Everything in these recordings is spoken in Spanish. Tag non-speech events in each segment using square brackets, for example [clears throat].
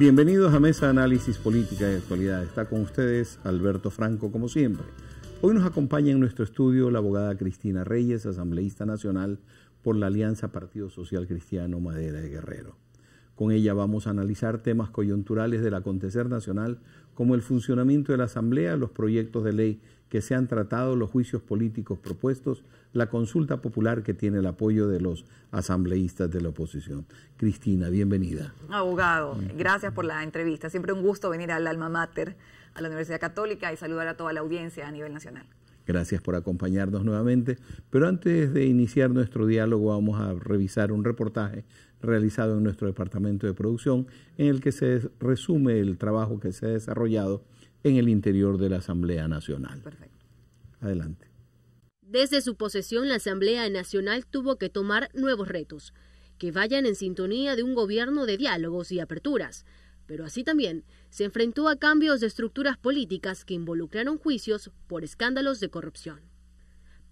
Bienvenidos a Mesa Análisis Política de Actualidad. Está con ustedes Alberto Franco, como siempre. Hoy nos acompaña en nuestro estudio la abogada Cristina Reyes, asambleísta nacional por la Alianza Partido Social Cristiano Madera de Guerrero. Con ella vamos a analizar temas coyunturales del acontecer nacional, como el funcionamiento de la Asamblea, los proyectos de ley que se han tratado, los juicios políticos propuestos, la consulta popular que tiene el apoyo de los asambleístas de la oposición. Cristina, bienvenida. Abogado, gracias por la entrevista. Siempre un gusto venir al alma mater, a la Universidad Católica y saludar a toda la audiencia a nivel nacional. Gracias por acompañarnos nuevamente. Pero antes de iniciar nuestro diálogo vamos a revisar un reportaje realizado en nuestro departamento de producción en el que se resume el trabajo que se ha desarrollado en el interior de la Asamblea Nacional. Perfecto. Adelante. Desde su posesión, la Asamblea Nacional tuvo que tomar nuevos retos, que vayan en sintonía de un gobierno de diálogos y aperturas, pero así también se enfrentó a cambios de estructuras políticas que involucraron juicios por escándalos de corrupción.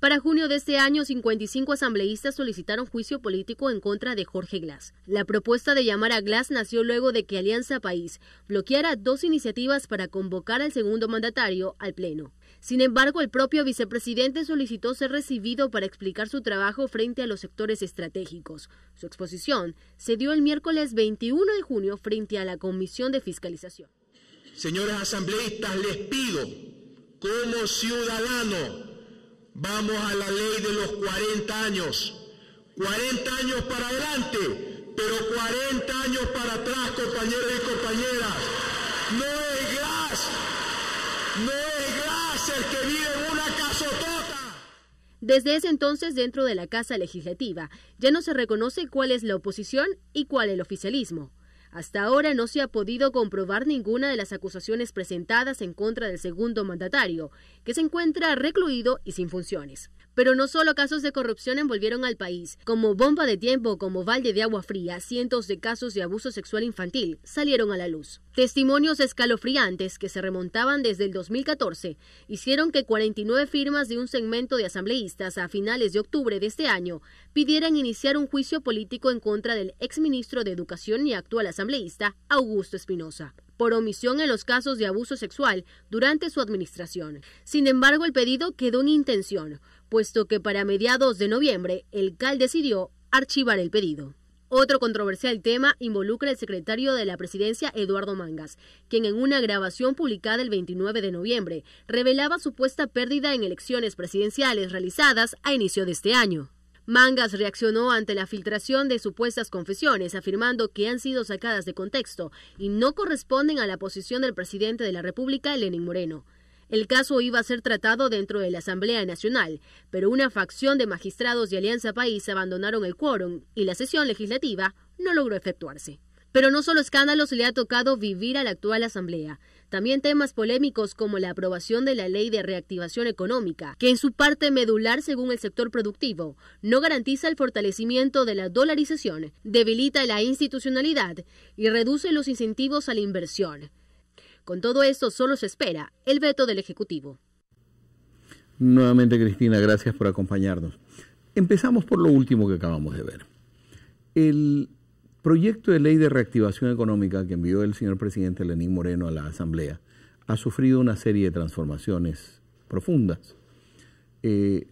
Para junio de este año, 55 asambleístas solicitaron juicio político en contra de Jorge Glass. La propuesta de llamar a Glass nació luego de que Alianza País bloqueara dos iniciativas para convocar al segundo mandatario al Pleno. Sin embargo, el propio vicepresidente solicitó ser recibido para explicar su trabajo frente a los sectores estratégicos. Su exposición se dio el miércoles 21 de junio frente a la Comisión de Fiscalización. Señores asambleístas, les pido, como ciudadano, vamos a la ley de los 40 años. 40 años para adelante, pero 40 años para atrás, compañeros y compañeras. No Desde ese entonces, dentro de la Casa Legislativa, ya no se reconoce cuál es la oposición y cuál el oficialismo. Hasta ahora no se ha podido comprobar ninguna de las acusaciones presentadas en contra del segundo mandatario, que se encuentra recluido y sin funciones. Pero no solo casos de corrupción envolvieron al país, como bomba de tiempo, como valle de agua fría, cientos de casos de abuso sexual infantil salieron a la luz. Testimonios escalofriantes que se remontaban desde el 2014 hicieron que 49 firmas de un segmento de asambleístas a finales de octubre de este año pidieran iniciar un juicio político en contra del exministro de Educación y actual asambleísta Augusto Espinosa por omisión en los casos de abuso sexual durante su administración. Sin embargo, el pedido quedó en intención, puesto que para mediados de noviembre el CAL decidió archivar el pedido. Otro controversial tema involucra al secretario de la presidencia, Eduardo Mangas, quien en una grabación publicada el 29 de noviembre revelaba supuesta pérdida en elecciones presidenciales realizadas a inicio de este año. Mangas reaccionó ante la filtración de supuestas confesiones, afirmando que han sido sacadas de contexto y no corresponden a la posición del presidente de la República, Lenin Moreno. El caso iba a ser tratado dentro de la Asamblea Nacional, pero una facción de magistrados de Alianza País abandonaron el quórum y la sesión legislativa no logró efectuarse. Pero no solo escándalos le ha tocado vivir a la actual Asamblea, también temas polémicos como la aprobación de la Ley de Reactivación Económica, que en su parte medular, según el sector productivo, no garantiza el fortalecimiento de la dolarización, debilita la institucionalidad y reduce los incentivos a la inversión. Con todo eso, solo se espera el veto del Ejecutivo. Nuevamente, Cristina, gracias por acompañarnos. Empezamos por lo último que acabamos de ver. El proyecto de ley de reactivación económica que envió el señor presidente Lenín Moreno a la Asamblea ha sufrido una serie de transformaciones profundas. Eh,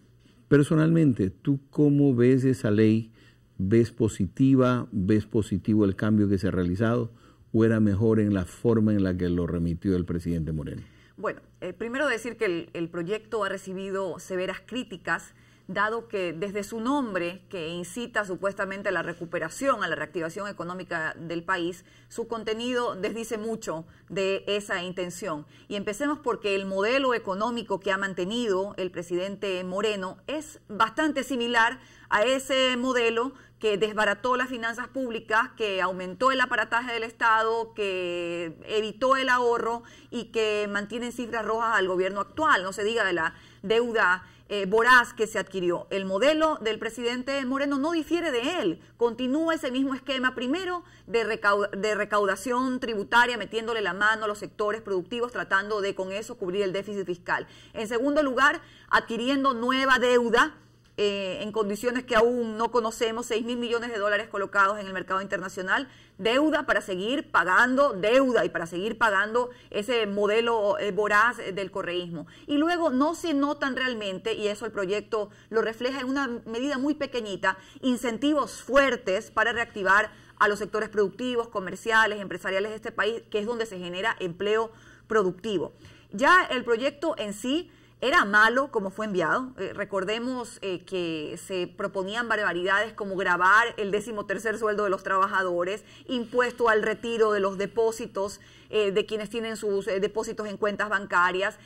personalmente, ¿tú cómo ves esa ley? ¿Ves positiva? ¿Ves positivo el cambio que se ha realizado? o era mejor en la forma en la que lo remitió el presidente Moreno? Bueno, eh, primero decir que el, el, proyecto ha recibido severas críticas, dado que desde su nombre, que incita supuestamente a la recuperación, a la reactivación económica del país, su contenido desdice mucho de esa intención. Y empecemos porque el modelo económico que ha mantenido el presidente Moreno es bastante similar a ese modelo que desbarató las finanzas públicas, que aumentó el aparataje del Estado, que evitó el ahorro y que mantiene cifras rojas al gobierno actual, no se diga de la deuda eh, voraz que se adquirió. El modelo del presidente Moreno no difiere de él, continúa ese mismo esquema, primero de recaudación tributaria, metiéndole la mano a los sectores productivos, tratando de con eso cubrir el déficit fiscal. En segundo lugar, adquiriendo nueva deuda eh, en condiciones que aún no conocemos, 6 mil millones de dólares colocados en el mercado internacional, deuda para seguir pagando deuda y para seguir pagando ese modelo eh, voraz eh, del correísmo. Y luego no se notan realmente, y eso el proyecto lo refleja en una medida muy pequeñita, incentivos fuertes para reactivar a los sectores productivos, comerciales, empresariales de este país, que es donde se genera empleo productivo. Ya el proyecto en sí era malo como fue enviado. Eh, recordemos eh, que se proponían barbaridades como grabar el decimotercer sueldo de los trabajadores, impuesto al retiro de los depósitos eh, de quienes tienen sus depósitos en cuentas bancarias.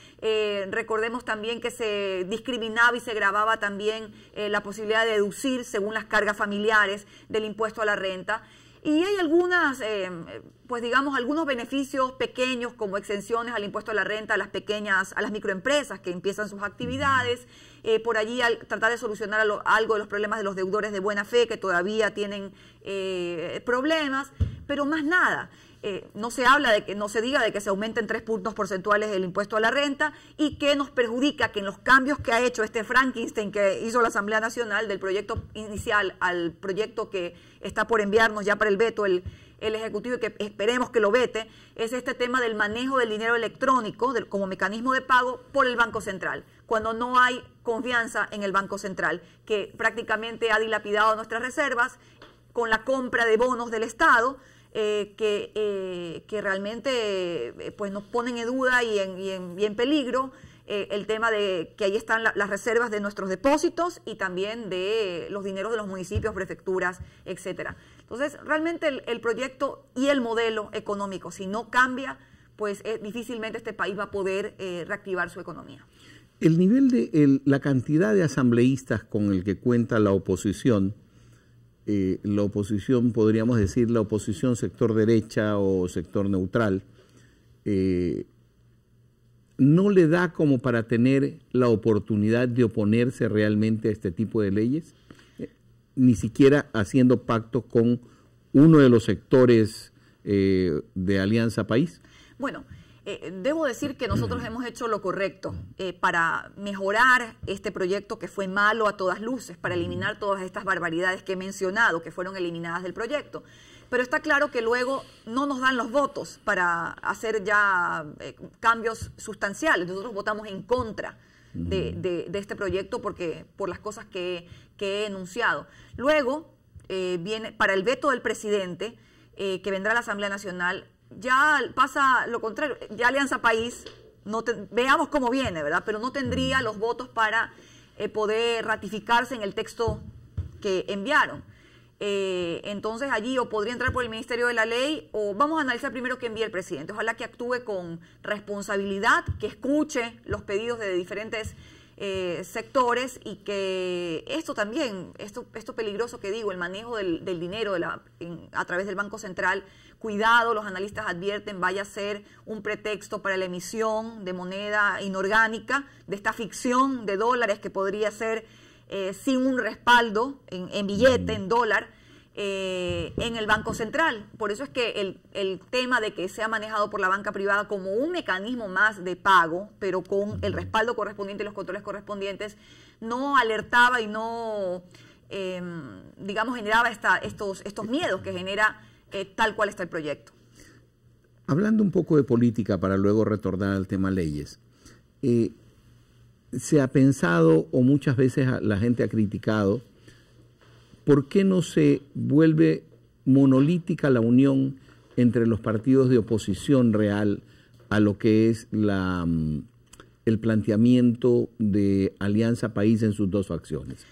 recordemos también que se discriminaba y se grababa también la posibilidad de deducir según las cargas familiares del impuesto a la renta. Y hay algunas, em, eh, pues digamos, algunos beneficios pequeños como exenciones al impuesto a la renta a las pequeñas, a las microempresas que empiezan sus actividades. Eh, por allí tratar de solucionar algo de los problemas de los deudores de buena fe que todavía tienen eh, problemas, pero más nada. Eh, no se habla de que no se diga de que se aumenten tres puntos porcentuales el impuesto a la renta y que nos perjudica que en los cambios que ha hecho este Frankenstein que hizo la Asamblea Nacional del proyecto inicial al proyecto que está por enviarnos ya para el veto el, Ejecutivo y que esperemos que lo vete, es este tema del manejo del dinero electrónico como mecanismo de pago por el Banco Central, cuando no hay confianza en el Banco Central, que prácticamente ha dilapidado nuestras reservas con la compra de bonos del Estado, eh, que, eh, que, realmente eh, pues nos ponen en duda y en, y en, peligro el tema de que ahí están las reservas de nuestros depósitos y también de los dineros de los municipios, prefecturas, etcétera. Entonces, realmente el, proyecto y el modelo económico, si no cambia, pues difícilmente este país va a poder reactivar su economía. El nivel de la cantidad de asambleístas con el que cuenta la oposición eh, la oposición, podríamos decir la oposición sector derecha o sector neutral, eh, no le da como para tener la oportunidad de oponerse realmente a este tipo de leyes, eh, ni siquiera haciendo pacto con uno de los sectores de Alianza País? Bueno, eh, debo decir que nosotros hemos hecho lo correcto eh, para mejorar este proyecto que fue malo a todas luces, para eliminar todas estas barbaridades que he mencionado, que fueron eliminadas del proyecto. Pero está claro que luego no nos dan los votos para hacer ya eh, cambios sustanciales. Nosotros votamos en contra de, este proyecto porque, por las cosas que, que he enunciado. Luego, viene para el veto del presidente, que vendrá a la Asamblea Nacional, ya pasa lo contrario. Ya Alianza País, no veamos cómo viene, ¿verdad? Pero no tendría mm. los votos para eh, poder ratificarse en el texto que enviaron. Eh, entonces allí o podría entrar por el Ministerio de la Ley o vamos a analizar primero que envía el presidente. Ojalá que actúe con responsabilidad, que escuche los pedidos de diferentes eh, sectores y que esto también, esto, esto peligroso que digo, el manejo del, dinero a través del Banco Central, cuidado, los analistas advierten, vaya a ser un pretexto para la emisión de moneda inorgánica, de esta ficción de dólares que podría ser eh, sin un respaldo en billete, en dólar eh, en el Banco Central. Por eso es que el, tema de que sea manejado por la banca privada como un mecanismo más de pago, pero con el respaldo correspondiente y los controles correspondientes, no alertaba y no, em, digamos, generaba esta, estos, estos miedos que genera eh, tal cual está el proyecto. Hablando un poco de política para luego retornar al tema leyes, eh, se ha pensado o muchas veces la gente ha criticado ¿por qué no se vuelve monolítica la unión entre los partidos de oposición real a lo que es la, mm, el planteamiento de Alianza País en sus dos facciones?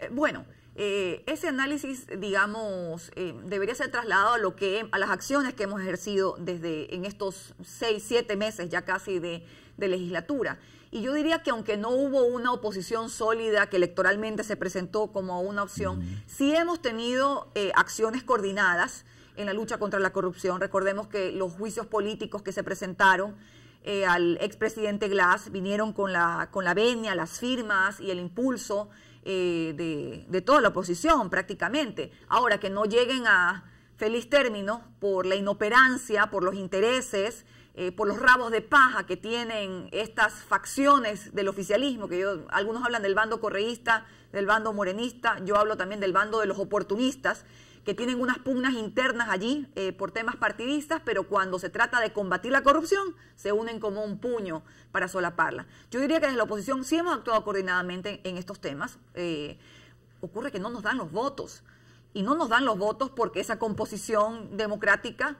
Eh, bueno, eh, ese análisis, digamos, eh, debería ser trasladado a lo que a las acciones que hemos ejercido desde en estos seis, siete meses ya casi de legislatura. Y yo diría que aunque no hubo una oposición sólida que electoralmente se presentó como una opción, sí hemos tenido eh, acciones coordinadas en la lucha contra la corrupción. Recordemos que los juicios políticos que se presentaron eh, al expresidente Glass vinieron con la, con la venia, las firmas y el impulso eh, de, de toda la oposición prácticamente. Ahora que no lleguen a feliz término por la inoperancia, por los intereses eh, por los rabos de paja que tienen estas facciones del oficialismo, que algunos hablan del bando correísta, del bando morenista, yo hablo también del bando de los oportunistas, que tienen unas pugnas internas allí eh, por temas partidistas, pero cuando se trata de combatir la corrupción, se unen como un puño para solaparla. Yo diría que en la oposición sí hemos actuado coordinadamente en, estos temas. Eh, ocurre que no nos dan los votos. Y no nos dan los votos porque esa composición democrática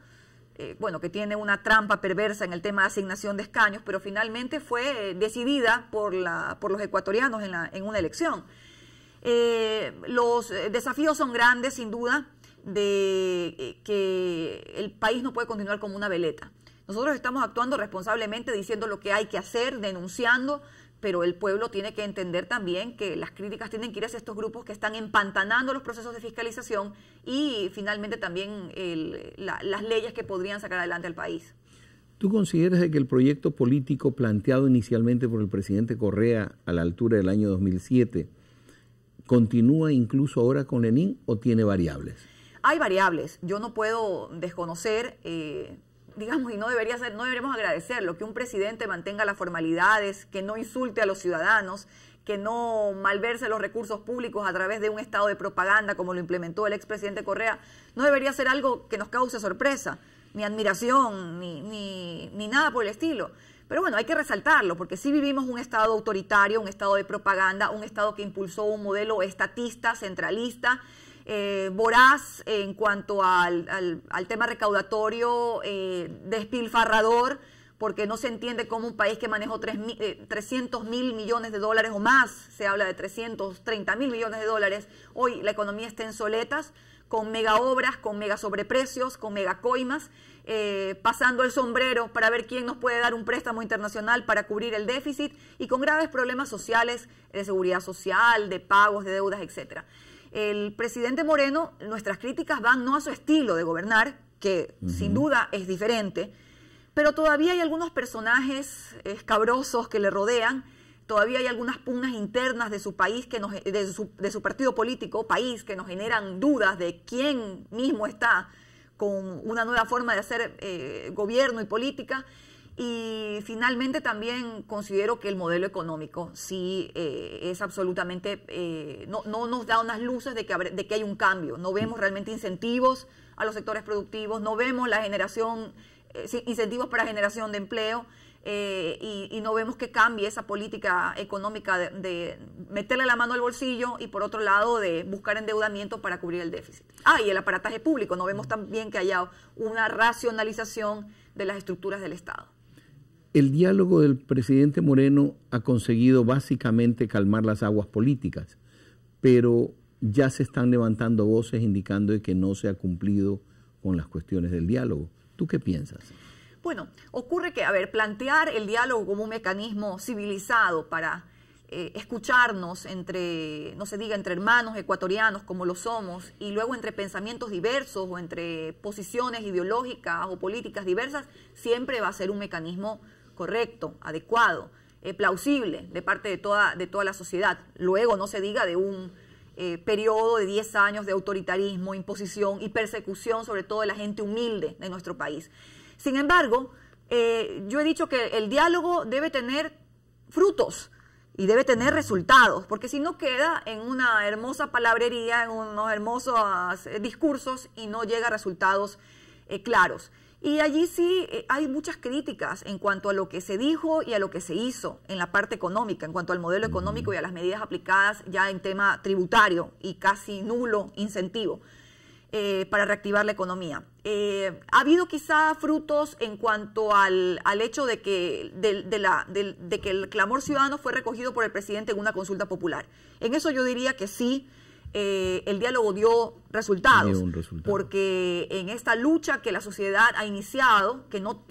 eh, bueno, que tiene una trampa perversa en el tema de asignación de escaños, pero finalmente fue eh, decidida por, la, por los ecuatorianos en, una elección. Eh, los desafíos son grandes, sin duda, de que el país no puede continuar como una veleta. Nosotros estamos actuando responsablemente, diciendo lo que hay que hacer, denunciando, pero el pueblo tiene que entender también que las críticas tienen que ir hacia estos grupos que están empantanando los procesos de fiscalización y finalmente también las leyes que podrían sacar adelante al país. ¿Tú consideras que el proyecto político planteado inicialmente por el presidente Correa a la altura del año 2007 continúa incluso ahora con Lenin o tiene variables? Hay variables. Yo no puedo desconocer eh, digamos, y no debería ser, no deberíamos agradecerlo, que un presidente mantenga las formalidades, que no insulte a los ciudadanos, que no malverse los recursos públicos a través de un estado de propaganda como lo implementó el expresidente Correa, no debería ser algo que nos cause sorpresa, ni admiración, ni, ni nada por el estilo. Pero bueno, hay que resaltarlo, porque si vivimos un Estado autoritario, un Estado de propaganda, un Estado que impulsó un modelo estatista, centralista, eh, voraz en cuanto al, tema recaudatorio, eh, despilfarrador, porque no se entiende cómo un país que manejó 300 eh, mil millones de dólares o más, se habla de 330 mil millones de dólares, hoy la economía está en soletas, con mega obras, con mega sobreprecios, con mega coimas, pasando el sombrero para ver quién nos puede dar un préstamo internacional para cubrir el déficit y con graves problemas sociales de seguridad social, de pagos, de deudas, etcétera el presidente Moreno, nuestras críticas van no a su estilo de gobernar, que sin duda es diferente, pero todavía hay algunos personajes escabrosos que le rodean, todavía hay algunas pugnas internas de su país, que nos, de, su, partido político, país, que nos generan dudas de quién mismo está con una nueva forma de hacer eh, gobierno y política. Y finalmente también considero que el modelo económico sí eh, es absolutamente, eh, no, nos da unas luces de que, de que hay un cambio, no vemos realmente incentivos a los sectores productivos, no vemos la generación, eh, incentivos para generación de empleo. y, no vemos que cambie esa política económica de, de, meterle la mano al bolsillo y por otro lado de buscar endeudamiento para cubrir el déficit. Ah, y el aparataje público, no vemos también que haya una racionalización de las estructuras del Estado el diálogo del presidente Moreno ha conseguido básicamente calmar las aguas políticas, pero ya se están levantando voces indicando que no se ha cumplido con las cuestiones del diálogo. ¿Tú qué piensas? Bueno, ocurre que, a ver, plantear el diálogo como un mecanismo civilizado para eh, escucharnos entre, no se diga, entre hermanos ecuatorianos como lo somos, y luego entre pensamientos diversos o entre posiciones ideológicas o políticas diversas, siempre va a ser un mecanismo correcto, adecuado, eh, plausible de parte de toda, de toda la sociedad. Luego no se diga de un eh, periodo de 10 años de autoritarismo, imposición y persecución, sobre todo de la gente humilde de nuestro país. Sin embargo, eh, yo he dicho que el diálogo debe tener frutos y debe tener resultados, porque si no queda en una hermosa palabrería, en unos hermosos discursos y no llega a resultados claros. Y allí sí eh, hay muchas críticas en cuanto a lo que se dijo y a lo que se hizo en la parte económica, en cuanto al modelo mm. económico y a las medidas aplicadas ya en tema tributario y casi nulo incentivo eh, para reactivar la economía. Eh, ha habido quizá frutos en cuanto al, al hecho de que, de que el clamor ciudadano fue recogido por el presidente en una consulta popular. En eso yo diría que sí. Eh, el diálogo dio resultados. Porque en esta lucha que la sociedad ha iniciado, que, no,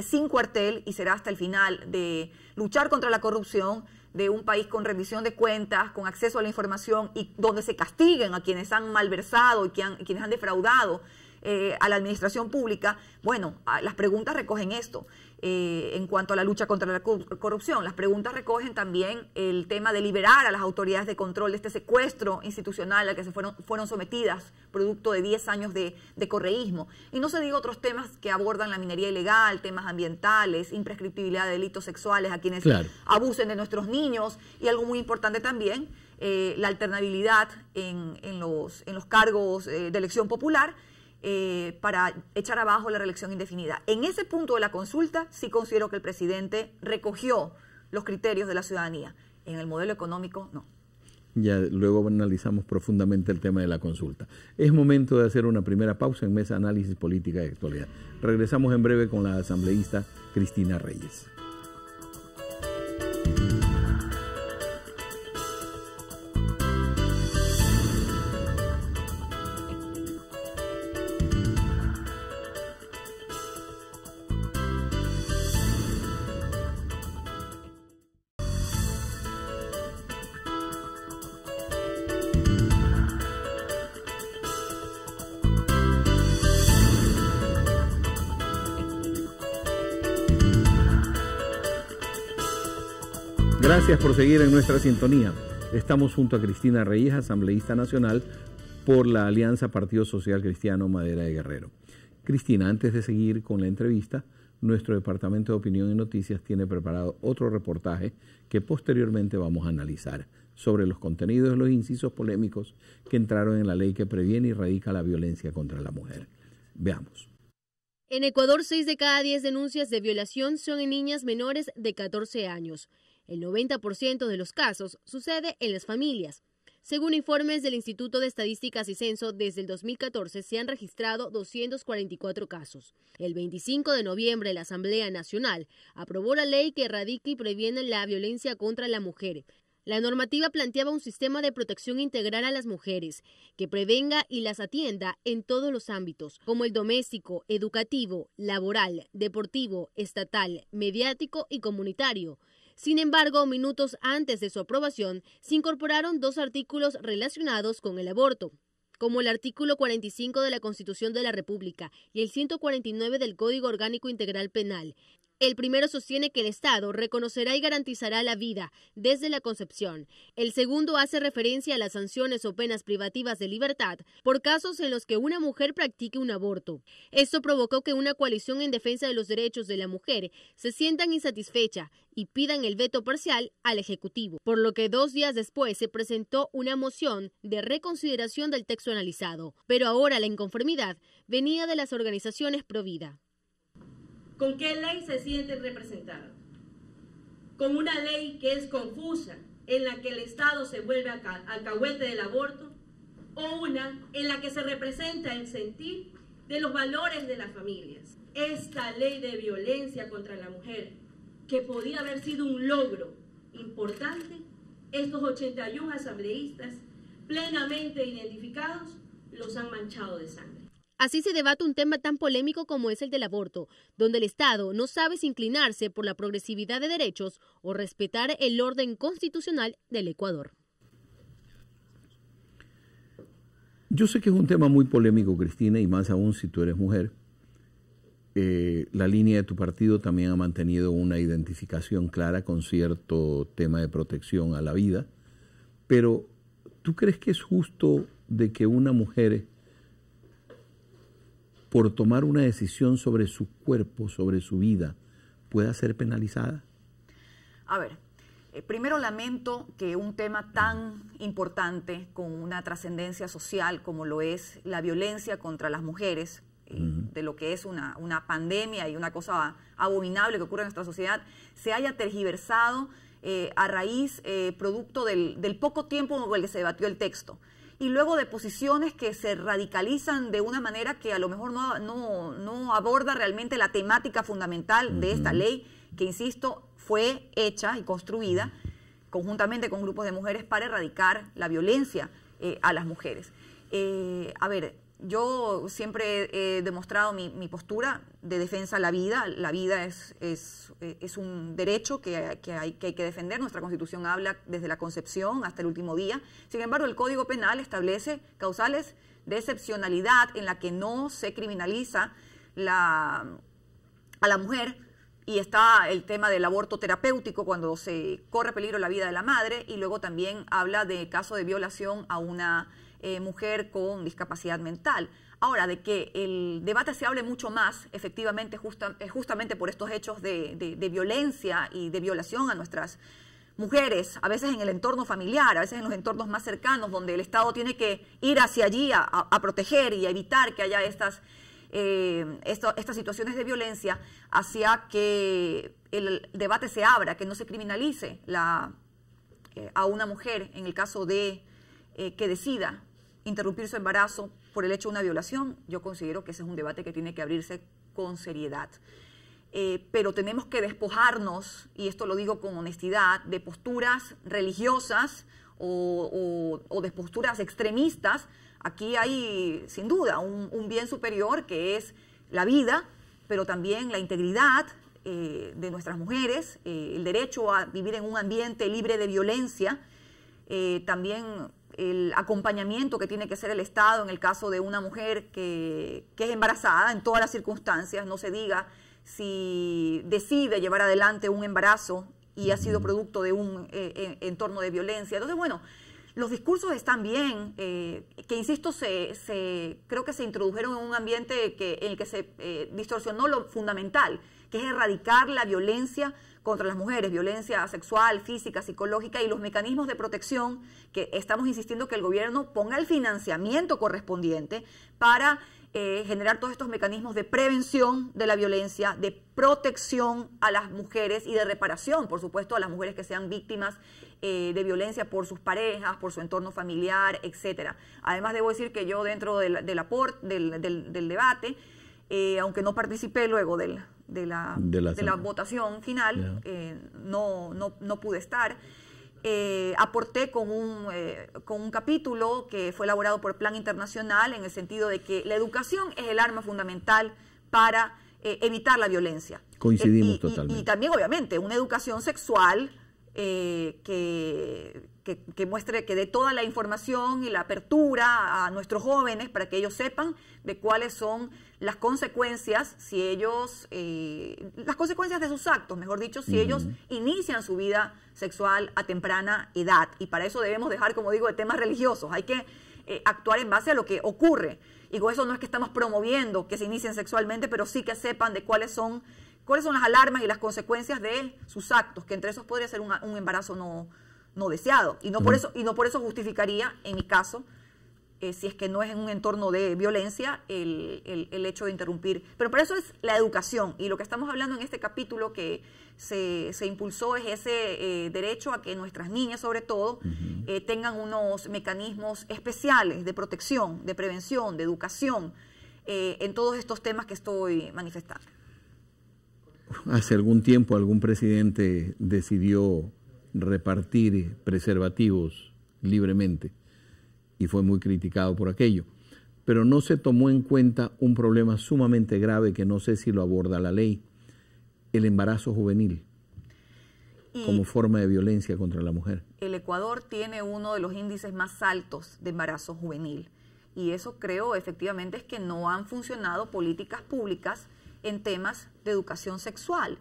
sin cuartel y será hasta el final, de luchar contra la corrupción, de un país con rendición de cuentas, con acceso a la información y donde se castiguen a quienes han malversado y quienes han defraudado eh, a la administración pública, bueno, las preguntas recogen esto. Eh, en cuanto a la lucha contra la corrupción. Las preguntas recogen también el tema de liberar a las autoridades de control de este secuestro institucional al que se fueron, fueron sometidas, producto de 10 años de, correísmo. Y no se diga otros temas que abordan la minería ilegal, temas ambientales, imprescriptibilidad de delitos sexuales a quienes abusen de nuestros niños y algo muy importante también, eh, la alternabilidad en, en, los, en los cargos eh, de elección popular eh, para echar abajo la reelección indefinida. En ese punto de la consulta sí considero que el presidente recogió los criterios de la ciudadanía. En el modelo económico no. Ya luego analizamos profundamente el tema de la consulta. Es momento de hacer una primera pausa en Mesa Análisis Política de Actualidad. Regresamos en breve con la asambleísta Cristina Reyes. por seguir en nuestra sintonía. Estamos junto a Cristina Reyes, asambleísta nacional por la Alianza Partido Social Cristiano Madera de Guerrero. Cristina, antes de seguir con la entrevista, nuestro Departamento de Opinión y Noticias tiene preparado otro reportaje que posteriormente vamos a analizar sobre los contenidos de los incisos polémicos que entraron en la ley que previene y radica la violencia contra la mujer. Veamos. En Ecuador, 6 de cada 10 denuncias de violación son en niñas menores de 14 años. El 90% de los casos sucede en las familias. Según informes del Instituto de Estadísticas y Censo, desde el 2014 se han registrado 244 casos. El 25 de noviembre la Asamblea Nacional aprobó la ley que erradica y previene la violencia contra la mujer. La normativa planteaba un sistema de protección integral a las mujeres, que prevenga y las atienda en todos los ámbitos, como el doméstico, educativo, laboral, deportivo, estatal, mediático y comunitario, sin embargo, minutos antes de su aprobación, se incorporaron dos artículos relacionados con el aborto, como el artículo 45 de la Constitución de la República y el 149 del Código Orgánico Integral Penal, el primero sostiene que el Estado reconocerá y garantizará la vida desde la concepción. El segundo hace referencia a las sanciones o penas privativas de libertad por casos en los que una mujer practique un aborto. Esto provocó que una coalición en defensa de los derechos de la mujer se sientan insatisfecha y pidan el veto parcial al Ejecutivo, por lo que dos días después se presentó una moción de reconsideración del texto analizado. Pero ahora la inconformidad venía de las organizaciones pro vida. ¿Con qué ley se sienten representados? Con una ley que es confusa, en la que el Estado se vuelve alcahuete del aborto, o una en la que se representa el sentir de los valores de las familias. Esta ley de violencia contra la mujer, que podía haber sido un logro importante, estos 81 asambleístas plenamente identificados los han manchado de sangre. Así se debate un tema tan polémico como es el del aborto, donde el Estado no sabe si inclinarse por la progresividad de derechos o respetar el orden constitucional del Ecuador. Yo sé que es un tema muy polémico, Cristina, y más aún si tú eres mujer. Eh, la línea de tu partido también ha mantenido una identificación clara con cierto tema de protección a la vida, pero ¿tú crees que es justo de que una mujer por tomar una decisión sobre su cuerpo, sobre su vida, pueda ser penalizada? A ver, eh, primero lamento que un tema tan importante con una trascendencia social como lo es la violencia contra las mujeres, eh, de lo que es una, pandemia y una cosa abominable que ocurre en nuestra sociedad, se haya tergiversado eh, a raíz, producto del, del, poco tiempo en el que se debatió el texto y luego de posiciones que se radicalizan de una manera que a lo mejor no, aborda realmente la temática fundamental de esta ley, que insisto, fue hecha y construida conjuntamente con grupos de mujeres para erradicar la violencia eh, a las mujeres. Eh, a ver, yo siempre he demostrado mi, postura de defensa a la vida. La vida es, eh, un derecho que, hay, que defender. Nuestra Constitución habla desde la concepción hasta el último día. Sin embargo, el Código Penal establece causales de excepcionalidad en la que no se criminaliza la, a la mujer y está el tema del aborto terapéutico cuando se corre peligro la vida de la madre y luego también habla de caso de violación a una eh, mujer con discapacidad mental. Ahora, de que el debate se hable mucho más, efectivamente, justamente por estos hechos de, violencia y de violación a nuestras mujeres, a veces en el entorno familiar, a veces en los entornos más cercanos, donde el Estado tiene que ir hacia allí a, proteger y a evitar que haya eh, estas, situaciones de violencia, hacia que el debate se abra, que no se criminalice eh, a una mujer en el caso de que decida interrumpir su embarazo por el hecho de una violación, yo considero que ese es un debate que tiene que abrirse con seriedad. Eh, pero tenemos que despojarnos, y esto lo digo con honestidad, de posturas religiosas o, de posturas extremistas. Aquí hay, sin duda, un, bien superior que es la vida, pero también la integridad eh, de nuestras mujeres, eh, el derecho a vivir en un ambiente libre de violencia, también el acompañamiento que tiene que ser el Estado en el caso de una mujer que, es embarazada, en todas las circunstancias, no se diga si decide llevar adelante un embarazo y ha sido producto de un eh, eh, entorno de violencia. Entonces, bueno, los discursos están bien, eh, que insisto, se, creo que se introdujeron en un ambiente en el que se distorsionó lo fundamental, que es erradicar la violencia contra las mujeres, violencia sexual, física, psicológica y los mecanismos de protección que estamos insistiendo que el gobierno ponga el financiamiento correspondiente para eh, generar todos estos mecanismos de prevención de la violencia, de protección a las mujeres y de reparación, por supuesto, a las mujeres que sean víctimas eh, de violencia por sus parejas, por su entorno familiar, etcétera. Además, debo decir que yo dentro del, del, del, debate, eh, aunque no participé luego del, de la, votación final, eh, no, no, no, pude estar. Eh, aporté eh, con un, capítulo que fue elaborado por Plan Internacional en el sentido de que la educación es el arma fundamental para evitar la violencia. Coincidimos totalmente. y también, obviamente, una educación sexual eh, que, que, muestre, que dé toda la información y la apertura a nuestros jóvenes para que ellos sepan de cuáles son las consecuencias, si ellos, eh, las consecuencias de sus actos, mejor dicho, si ellos inician su vida sexual a temprana edad. Y para eso debemos dejar, como digo, de temas religiosos. Hay que eh, actuar en base a lo que ocurre. Y con eso no es que estamos promoviendo que se inicien sexualmente, pero sí que sepan de cuáles son cuáles son las alarmas y las consecuencias de sus actos, que entre esos podría ser un, embarazo no, no deseado. Y no, por eso, y no por eso justificaría, en mi caso, eh, si es que no es en un entorno de violencia, el, hecho de interrumpir. Pero para eso es la educación. Y lo que estamos hablando en este capítulo que se, impulsó es ese eh, derecho a que nuestras niñas, sobre todo, eh, tengan unos mecanismos especiales de protección, de prevención, de educación, en todos estos temas que estoy manifestando hace algún tiempo algún presidente decidió repartir preservativos libremente y fue muy criticado por aquello. Pero no se tomó en cuenta un problema sumamente grave que no sé si lo aborda la ley, el embarazo juvenil como forma de violencia contra la mujer. El Ecuador tiene uno de los índices más altos de embarazo juvenil y eso creo efectivamente es que no han funcionado políticas públicas en temas de educación sexual.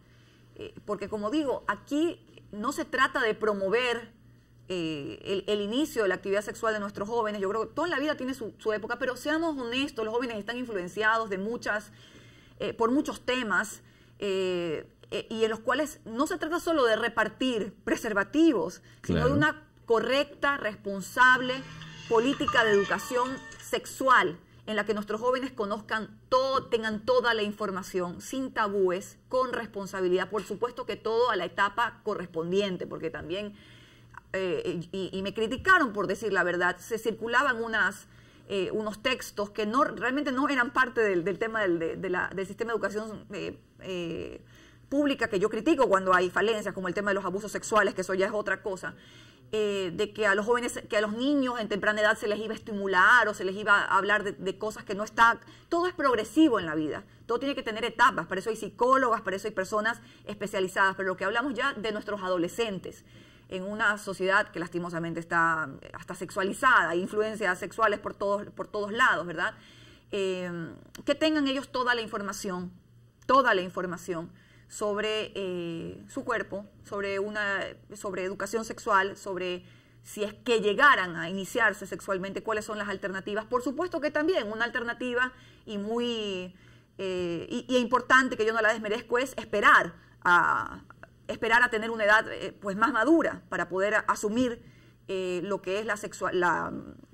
Eh, porque como digo, aquí no se trata de promover eh, el, inicio de la actividad sexual de nuestros jóvenes. Yo creo que toda la vida tiene su, época, pero seamos honestos, los jóvenes están influenciados de muchas, eh, por muchos temas y en los cuales no se trata solo de repartir preservativos, sino de una correcta, responsable política de educación sexual en la que nuestros jóvenes conozcan todo, tengan toda la información, sin tabúes, con responsabilidad, por supuesto que todo a la etapa correspondiente, porque también, eh, y, me criticaron por decir la verdad, se circulaban unas, eh, unos textos que no, realmente no eran parte del, tema del, sistema de educación eh, pública que yo critico cuando hay falencias, como el tema de los abusos sexuales, que eso ya es otra cosa. Eh, de que a los jóvenes, que a los niños en temprana edad se les iba a estimular o se les iba a hablar de, cosas que no está. Todo es progresivo en la vida, todo tiene que tener etapas, para eso hay psicólogas, para eso hay personas especializadas, pero lo que hablamos ya de nuestros adolescentes en una sociedad que lastimosamente está hasta sexualizada, hay influencias sexuales por todos, por todos lados, ¿verdad? Eh, que tengan ellos toda la información, toda la información sobre eh, su cuerpo, sobre, una, sobre educación sexual, sobre si es que llegaran a iniciarse sexualmente, cuáles son las alternativas. Por supuesto que también una alternativa y muy eh, y, importante que yo no la desmerezco es esperar a, esperar a tener una edad eh, pues más madura para poder asumir eh, lo que es la sexual,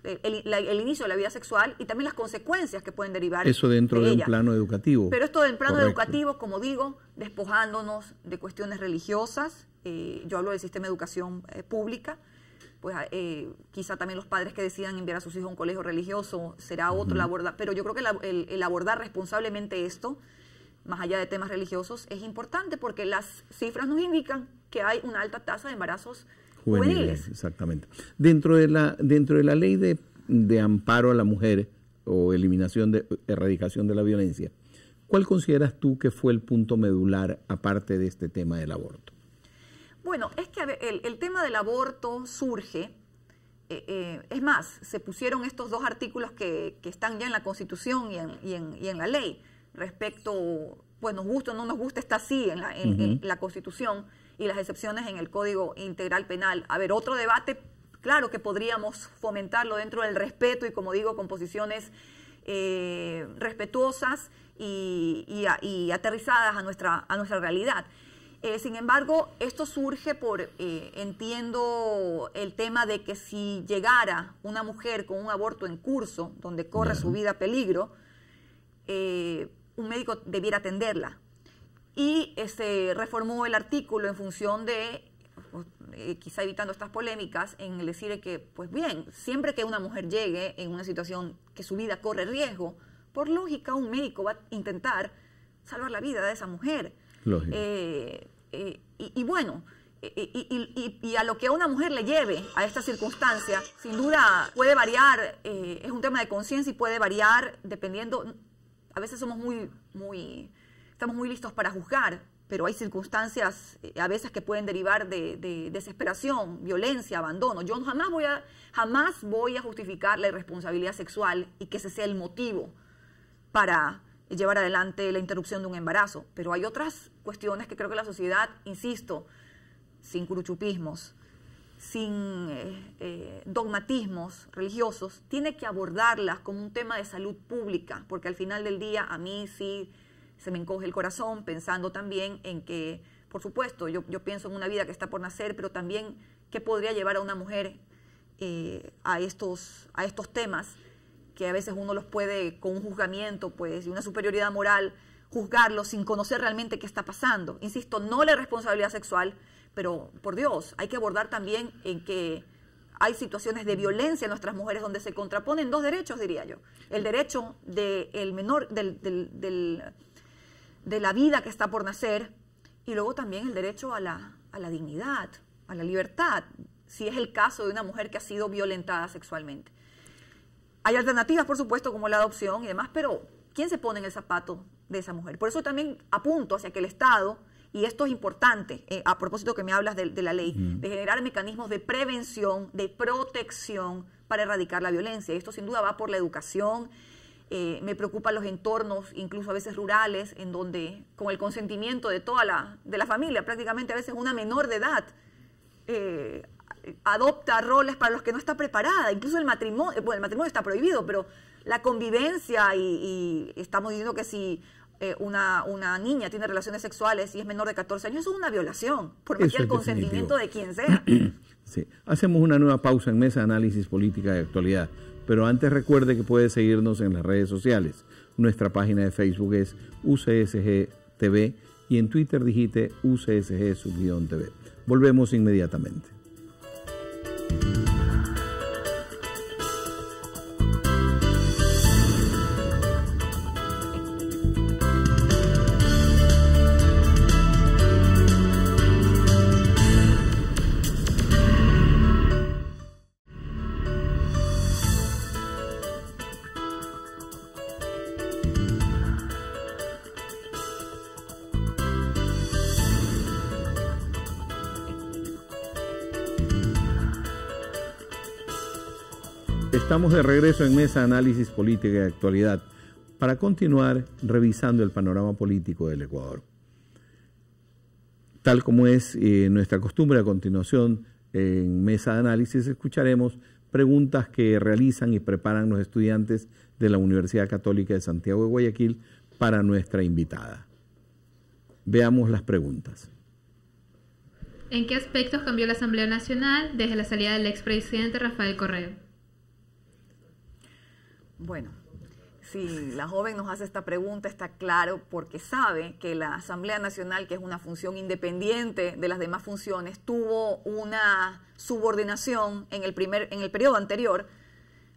eh, el, inicio de la vida sexual y también las consecuencias que pueden derivar. Eso dentro de, un plano educativo. Pero esto del plano educativo, como digo, despojándonos de cuestiones religiosas, eh, yo hablo del sistema de educación pública, pues ah, quizá también los padres que decidan enviar a sus hijos a un colegio religioso será otro la abordar, pero yo creo que el abordar responsablemente esto, más allá de temas religiosos, es importante porque las cifras nos indican que hay una alta tasa de embarazos Juveniles, Exactamente. Dentro de la, dentro de la ley de, amparo a la mujer o eliminación de erradicación de la violencia, ¿cuál consideras tú que fue el punto medular aparte de este tema del aborto? Bueno, es que el, tema del aborto surge, eh, eh, es más, se pusieron estos dos artículos que, que están ya en la Constitución y en, y, en, y en, la ley respecto, pues nos gusta o no nos gusta, está así en la Constitución, y las excepciones en el Código Integral Penal. A ver, otro debate, claro que podríamos fomentarlo dentro del respeto y, como digo, con posiciones eh, respetuosas y, aterrizadas a nuestra, a nuestra realidad. Eh, sin embargo, esto surge por, eh, entiendo el tema de que si llegara una mujer con un aborto en curso, donde corre su vida peligro, un médico debiera atenderla y se este, reformó el artículo en función de eh, quizá evitando estas polémicas, en el decir que, pues bien, siempre que una mujer llegue en una situación que su vida corre riesgo, por lógica un médico va a intentar salvar la vida de esa mujer. Eh, eh, y, bueno, y, a lo que a una mujer le lleve a esta circunstancia, sin duda puede variar, es un tema de conciencia y puede variar dependiendo, a veces somos muy, muy estamos muy listos para juzgar, pero hay circunstancias eh, a veces que pueden derivar de, desesperación, violencia, abandono. Yo jamás voy, a, jamás voy a justificar la irresponsabilidad sexual y que ese sea el motivo para llevar adelante la interrupción de un embarazo. Pero hay otras cuestiones que creo que la sociedad, insisto, sin curuchupismos, sin eh, eh, dogmatismos religiosos, tiene que abordarlas como un tema de salud pública, porque al final del día a mí sí se me encoge el corazón pensando también en que, por supuesto, yo, pienso en una vida que está por nacer, pero también qué podría llevar a una mujer eh, a, estos, a estos temas que a veces uno los puede con un juzgamiento pues, y una superioridad moral juzgarlos sin conocer realmente qué está pasando. Insisto, no la responsabilidad sexual, pero por Dios, hay que abordar también en que hay situaciones de violencia en nuestras mujeres donde se contraponen dos derechos, diría yo. El derecho del menor, del, del de la vida que está por nacer y luego también el derecho a la, dignidad, a la libertad, si es el caso de una mujer que ha sido violentada sexualmente. Hay alternativas, por supuesto, como la adopción y demás, pero ¿quién se pone en el zapato de esa mujer? Por eso también apunto hacia que el Estado, y esto es importante, eh, a propósito que me hablas de, la ley, de generar mecanismos de prevención, de protección para erradicar la violencia. esto sin duda va por la educación eh, me preocupan los entornos, incluso a veces rurales, en donde con el consentimiento de toda la, de la familia, prácticamente a veces una menor de edad eh, adopta roles para los que no está preparada, incluso el matrimonio, eh, bueno, el matrimonio está prohibido, pero la convivencia y, estamos diciendo que si una, niña tiene relaciones sexuales y es menor de 14 años, eso es una violación, por el consentimiento de quien sea. [clears throat] Hacemos una nueva pausa en Mesa Análisis Política de Actualidad, pero antes recuerde que puede seguirnos en las redes sociales. Nuestra página de Facebook es UCSG TV y en Twitter digite UCSG-TV. Volvemos inmediatamente. Estamos de regreso en Mesa Análisis Política de Actualidad para continuar revisando el panorama político del Ecuador. Tal como es eh, nuestra costumbre, a continuación en Mesa de Análisis escucharemos preguntas que realizan y preparan los estudiantes de la Universidad Católica de Santiago de Guayaquil para nuestra invitada. Veamos las preguntas. ¿En qué aspectos cambió la Asamblea Nacional desde la salida del expresidente Rafael Correa? Bueno, si la joven nos hace esta pregunta, está claro porque sabe que la Asamblea Nacional, que es una función independiente de las demás funciones, tuvo una subordinación en el, primer, en el periodo anterior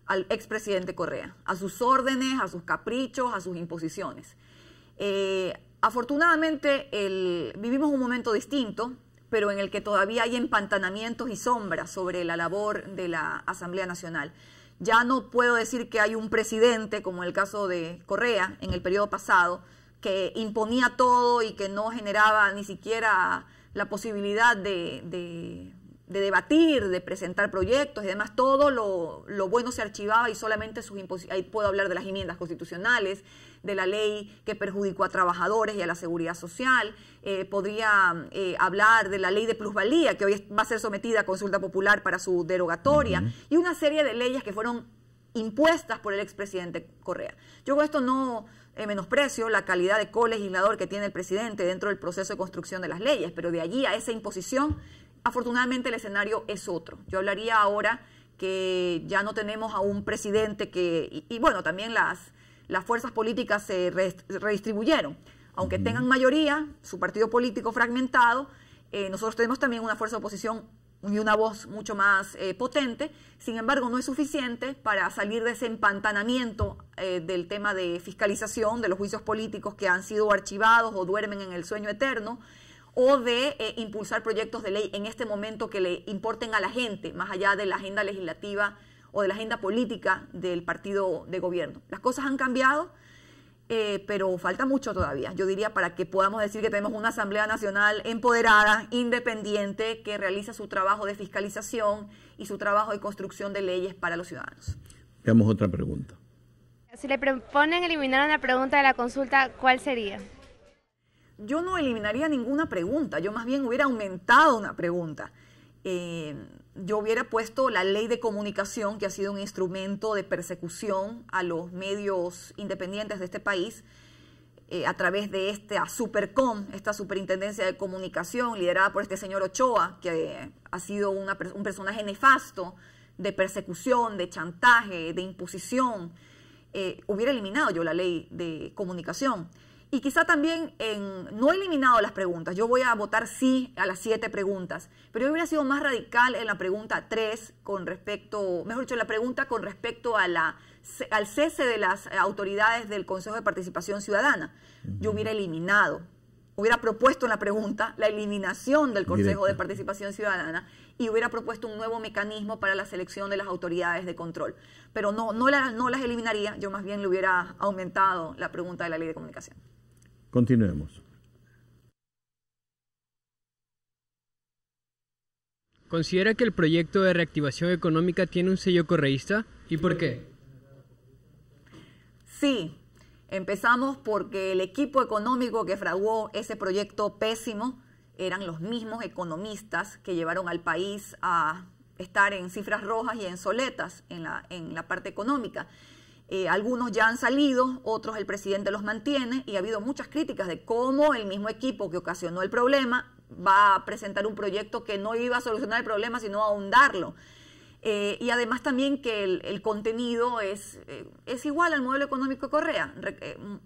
al expresidente Correa, a sus órdenes, a sus caprichos, a sus imposiciones. Eh, afortunadamente vivimos un momento distinto, pero en el que todavía hay empantanamientos y sombras sobre la labor de la Asamblea Nacional. Ya no puedo decir que hay un presidente, como en el caso de Correa en el periodo pasado, que imponía todo y que no generaba ni siquiera la posibilidad de, debatir, de presentar proyectos y además Todo lo, lo bueno se archivaba y solamente sus ahí puedo hablar de las enmiendas constitucionales, de la ley que perjudicó a trabajadores y a la seguridad social, eh, podría eh, hablar de la ley de plusvalía, que hoy va a ser sometida a consulta popular para su derogatoria, y una serie de leyes que fueron impuestas por el expresidente Correa. Yo con esto no eh, menosprecio la calidad de colegislador que tiene el presidente dentro del proceso de construcción de las leyes, pero de allí a esa imposición, afortunadamente el escenario es otro. Yo hablaría ahora que ya no tenemos a un presidente que, y, bueno, también las, las fuerzas políticas se redistribuyeron. Aunque tengan mayoría, su partido político fragmentado, eh, nosotros tenemos también una fuerza de oposición y una voz mucho más eh, potente. Sin embargo, no es suficiente para salir de ese empantanamiento eh, del tema de fiscalización, de los juicios políticos que han sido archivados o duermen en el sueño eterno o de impulsar proyectos de ley en este momento que le importen a la gente, más allá de la agenda legislativa o de la agenda política del partido de gobierno. Las cosas han cambiado, eh, pero falta mucho todavía, yo diría, para que podamos decir que tenemos una Asamblea Nacional empoderada, independiente, que realiza su trabajo de fiscalización y su trabajo de construcción de leyes para los ciudadanos. Veamos otra pregunta. Si le proponen eliminar una pregunta de la consulta, ¿cuál sería? Yo no eliminaría ninguna pregunta, yo más bien hubiera aumentado una pregunta. Eh, yo hubiera puesto la ley de comunicación, que ha sido un instrumento de persecución a los medios independientes de este país, eh, a través de esta Supercom, esta superintendencia de comunicación liderada por este señor Ochoa, que ha sido un personaje nefasto de persecución, de chantaje, de imposición. Eh, hubiera eliminado yo la ley de comunicación. Y quizá también no he eliminado las preguntas. Yo voy a votar sí a las siete preguntas, pero yo hubiera sido más radical en la pregunta tres con respecto, mejor dicho, la pregunta con respecto a la, al cese de las autoridades del Consejo de Participación Ciudadana. Yo hubiera eliminado, hubiera propuesto en la pregunta la eliminación del Consejo de Participación Ciudadana y hubiera propuesto un nuevo mecanismo para la selección de las autoridades de control. Pero no, no, no las eliminaría, yo más bien le hubiera aumentado la pregunta de la ley de comunicación. Continuemos. ¿Considera que el proyecto de reactivación económica tiene un sello correísta? ¿Y por qué? Sí, empezamos porque el equipo económico que fraguó ese proyecto pésimo eran los mismos economistas que llevaron al país a estar en cifras rojas y en soletas en la, en la parte económica. Eh, algunos ya han salido, otros el presidente los mantiene y ha habido muchas críticas de cómo el mismo equipo que ocasionó el problema va a presentar un proyecto que no iba a solucionar el problema, sino a ahondarlo. Eh, y además también que el, contenido es, eh, es, igual al modelo económico de Correa,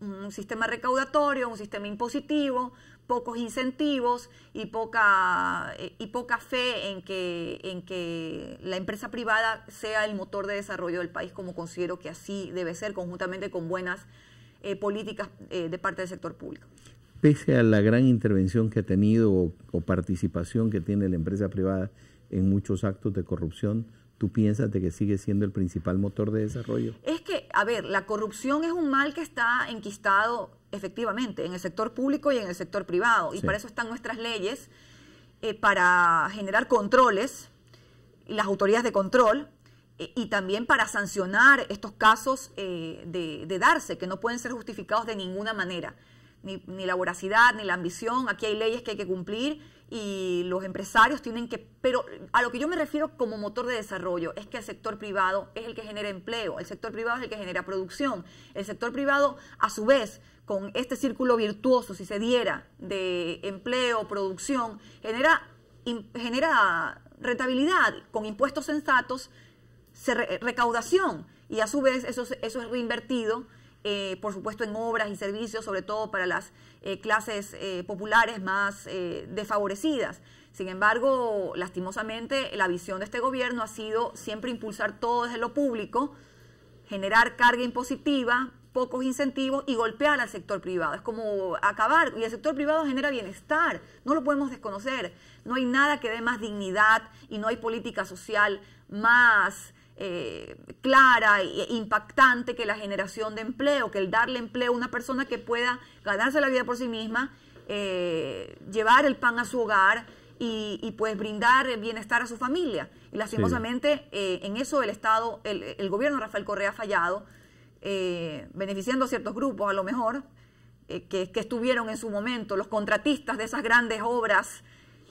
un, sistema recaudatorio, un sistema impositivo, pocos incentivos y poca, eh, y poca fe en que, en que la empresa privada sea el motor de desarrollo del país, como considero que así debe ser, conjuntamente con buenas eh, políticas eh, de parte del sector público. Pese a la gran intervención que ha tenido o, o, participación que tiene la empresa privada en muchos actos de corrupción, ¿tú piensas de que sigue siendo el principal motor de desarrollo? Es que, a ver, la corrupción es un mal que está enquistado efectivamente, en el sector público y en el sector privado. Y para eso están nuestras leyes, eh, para generar controles, las autoridades de control, eh, y también para sancionar estos casos eh, de, darse, que no pueden ser justificados de ninguna manera. ni la voracidad, ni la ambición. Aquí hay leyes que hay que cumplir y los empresarios tienen que, pero a lo que yo me refiero como motor de desarrollo es que el sector privado es el que genera empleo, el sector privado es el que genera producción, el sector privado a su vez con este círculo virtuoso, si se diera, de empleo, producción, genera, genera rentabilidad con impuestos sensatos, recaudación y a su vez eso, eso es reinvertido, eh, por supuesto, en obras y servicios, sobre todo para las eh, clases eh, populares más eh, desfavorecidas. Sin embargo, lastimosamente, la visión de este gobierno ha sido siempre impulsar todo desde lo público, generar carga impositiva, pocos incentivos y golpear al sector privado. Es como acabar, y el sector privado genera bienestar, no lo podemos desconocer. No hay nada que dé más dignidad y no hay política social más eh, clara e impactante que la generación de empleo, que el darle empleo a una persona que pueda ganarse la vida por sí misma, eh, llevar el pan a su hogar y, pues brindar bienestar a su familia. Y lastimosamente eh, en eso el Estado, el, gobierno de Rafael Correa ha fallado, beneficiando a ciertos grupos a lo mejor, que estuvieron en su momento, los contratistas de esas grandes obras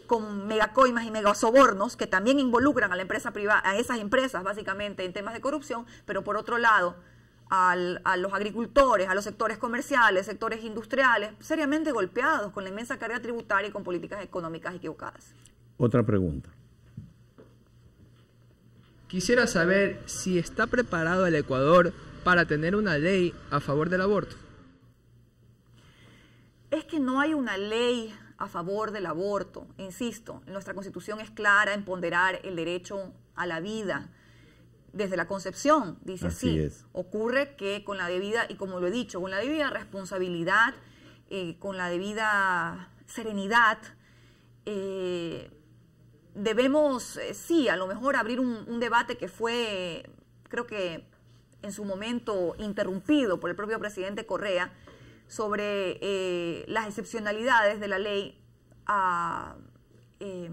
con megacoimas y megasobornos que también involucran a la empresa privada, a esas empresas básicamente en temas de corrupción, pero por otro lado, a los agricultores, a los sectores comerciales, sectores industriales, seriamente golpeados con la inmensa carga tributaria y con políticas económicas equivocadas. Otra pregunta. Quisiera saber si está preparado el Ecuador para tener una ley a favor del aborto. Es que no hay una ley a favor del aborto. Insisto, nuestra constitución es clara en ponderar el derecho a la vida. Desde la concepción, dice así, ocurre que con la debida, y como lo he dicho, con la debida responsabilidad, eh, con la debida serenidad, eh, debemos, eh, sí, a lo mejor abrir un debate que fue, creo que en su momento, interrumpido por el propio presidente Correa, sobre eh, las excepcionalidades de la ley eh,